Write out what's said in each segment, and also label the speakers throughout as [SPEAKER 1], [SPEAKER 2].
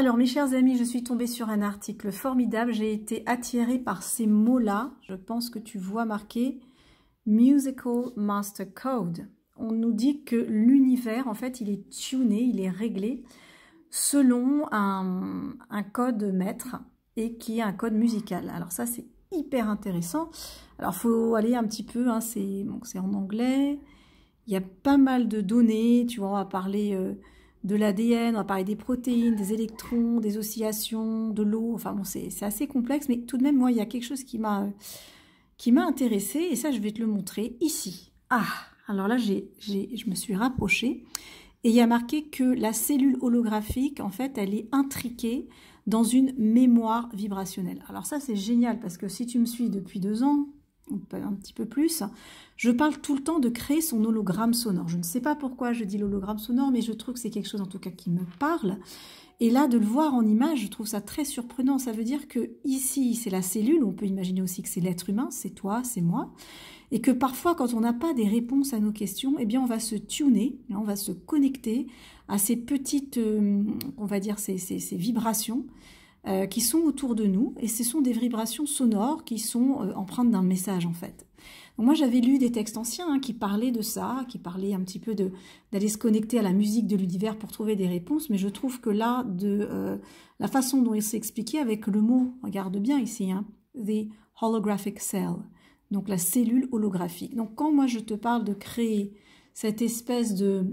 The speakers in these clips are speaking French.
[SPEAKER 1] Alors, mes chers amis, je suis tombée sur un article formidable. J'ai été attirée par ces mots-là. Je pense que tu vois marqué Musical Master Code. On nous dit que l'univers, en fait, il est tuné, il est réglé selon un, code maître et qui est un code musical. Alors ça, c'est hyper intéressant. Alors, faut aller un petit peu, hein, c'est en anglais. Il y a pas mal de données, tu vois, on va parler... Euh, de l'ADN, on va parler des protéines, des électrons, des oscillations, de l'eau. Enfin bon, c'est assez complexe, mais tout de même, moi, il y a quelque chose qui m'a qui m'a intéressé et ça, je vais te le montrer ici. Ah, alors là, j'ai je me suis rapprochée et il y a marqué que la cellule holographique, en fait, elle est intriquée dans une mémoire vibrationnelle. Alors ça, c'est génial parce que si tu me suis depuis deux ans, un petit peu plus. Je parle tout le temps de créer son hologramme sonore. Je ne sais pas pourquoi je dis l'hologramme sonore, mais je trouve que c'est quelque chose en tout cas qui me parle. Et là, de le voir en image, je trouve ça très surprenant. Ça veut dire que ici, c'est la cellule. On peut imaginer aussi que c'est l'être humain, c'est toi, c'est moi. Et que parfois, quand on n'a pas des réponses à nos questions, eh bien, on va se tuner, on va se connecter à ces petites, euh, on va dire, ces, ces, ces vibrations euh, qui sont autour de nous et ce sont des vibrations sonores qui sont euh, empreintes d'un message en fait. moi j'avais lu des textes anciens hein, qui parlaient de ça, qui parlaient un petit peu d'aller se connecter à la musique de l'univers pour trouver des réponses, mais je trouve que là, de euh, la façon dont il s'est expliqué avec le mot, regarde bien ici, hein, the holographic cell, donc la cellule holographique. Donc quand moi je te parle de créer cette espèce de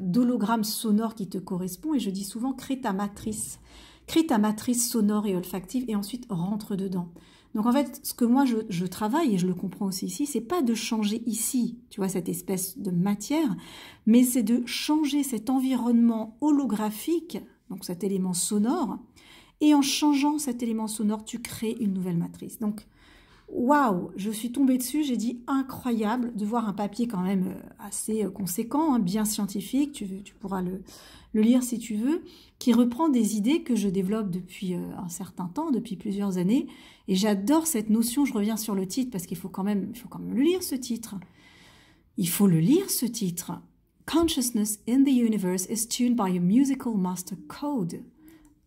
[SPEAKER 1] d'hologramme sonore qui te correspond et je dis souvent crée ta matrice crée ta matrice sonore et olfactive et ensuite rentre dedans. Donc en fait, ce que moi je, travaille et je le comprends aussi ici, c'est pas de changer ici, tu vois, cette espèce de matière, mais c'est de changer cet environnement holographique, donc cet élément sonore, et en changeant cet élément sonore, tu crées une nouvelle matrice. Donc Waouh, je suis tombée dessus, j'ai dit incroyable de voir un papier quand même euh, assez euh, conséquent, hein, bien scientifique, tu, pourras le, lire si tu veux, qui reprend des idées que je développe depuis euh, un certain temps, depuis plusieurs années, et j'adore cette notion, je reviens sur le titre parce qu'il faut quand même, il faut quand même le lire ce titre. Il faut le lire ce titre. Consciousness in the universe is tuned by a musical master code,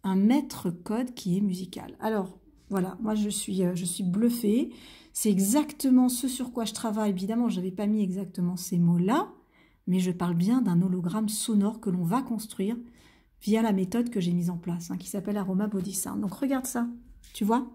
[SPEAKER 1] un maître code qui est musical. Alors, voilà, moi je suis, euh, je suis bluffée. C'est exactement ce sur quoi je travaille. Évidemment, je n'avais pas mis exactement ces mots-là, mais je parle bien d'un hologramme sonore que l'on va construire via la méthode que j'ai mise en place, hein, qui s'appelle Aroma Body Donc regarde ça, tu vois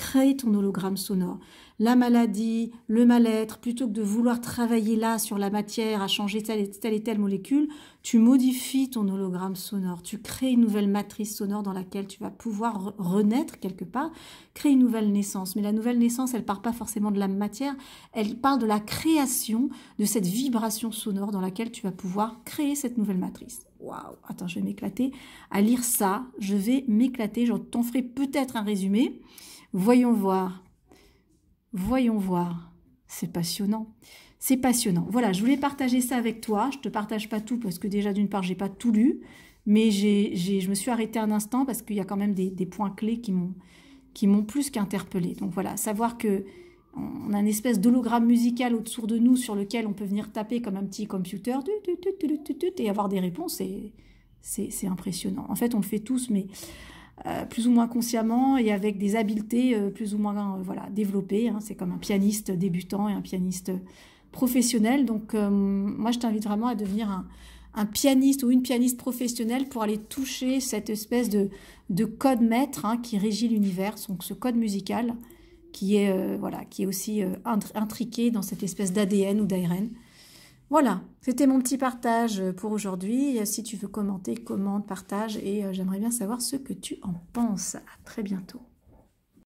[SPEAKER 1] Créer ton hologramme sonore. La maladie, le mal-être, plutôt que de vouloir travailler là sur la matière à changer telle et telle, molécule, tu modifies ton hologramme sonore, tu crées une nouvelle matrice sonore dans laquelle tu vas pouvoir renaître quelque part, créer une nouvelle naissance. Mais la nouvelle naissance, elle part pas forcément de la matière, elle parle de la création de cette vibration sonore dans laquelle tu vas pouvoir créer cette nouvelle matrice. Waouh, attends, je vais m'éclater à lire ça, je vais m'éclater, t'en ferai peut-être un résumé. Voyons voir. Voyons voir. C'est passionnant. C'est passionnant. Voilà, je voulais partager ça avec toi. Je ne te partage pas tout parce que déjà, d'une part, j'ai pas tout lu. Mais j je me suis arrêtée un instant parce qu'il y a quand même des, points clés qui m'ont, qui m'ont plus qu'interpellée. Donc voilà, savoir que on a une espèce d'hologramme musical autour de nous sur lequel on peut venir taper comme un petit computer et avoir des réponses, c'est impressionnant. En fait, on le fait tous, mais euh, plus ou moins consciemment et avec des habiletés euh, plus ou moins euh, développées. Hein. C'est comme un pianiste débutant et un pianiste professionnel. Donc moi, je t'invite vraiment à devenir un, pianiste ou une pianiste professionnelle pour aller toucher cette espèce de, code maître hein, qui régit l'univers, donc ce code musical qui est, voilà, qui est aussi intriqué dans cette espèce d'ADN ou d'ARN. Voilà, c'était mon petit partage euh, pour aujourd'hui. Euh, si tu veux commenter, commente, partage et euh, j'aimerais bien savoir ce que tu en penses. À très bientôt.